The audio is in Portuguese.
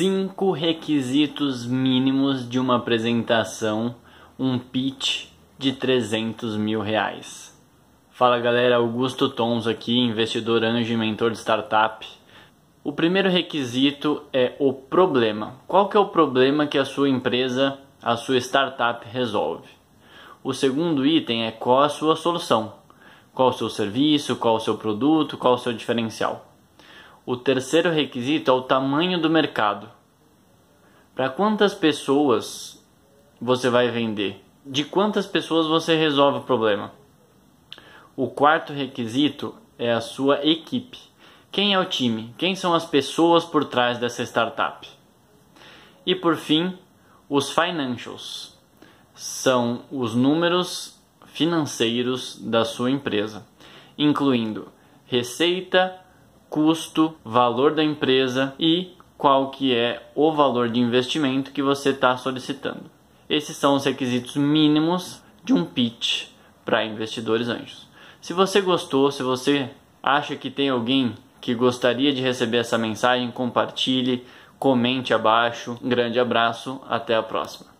cinco requisitos mínimos de uma apresentação, um pitch de 300 mil reais. Fala galera, Augusto Tons aqui, investidor anjo e mentor de startup. O primeiro requisito é o problema. Qual que é o problema que a sua empresa, a sua startup resolve? O segundo item é qual a sua solução. Qual o seu serviço, qual o seu produto, qual o seu diferencial. O terceiro requisito é o tamanho do mercado. Para quantas pessoas você vai vender? De quantas pessoas você resolve o problema? O quarto requisito é a sua equipe. Quem é o time? Quem são as pessoas por trás dessa startup? E por fim, os financials. São os números financeiros da sua empresa, incluindo receita, custo, valor da empresa e qual que é o valor de investimento que você está solicitando. Esses são os requisitos mínimos de um pitch para investidores anjos. Se você gostou, se você acha que tem alguém que gostaria de receber essa mensagem, compartilhe, comente abaixo. Um grande abraço, até a próxima.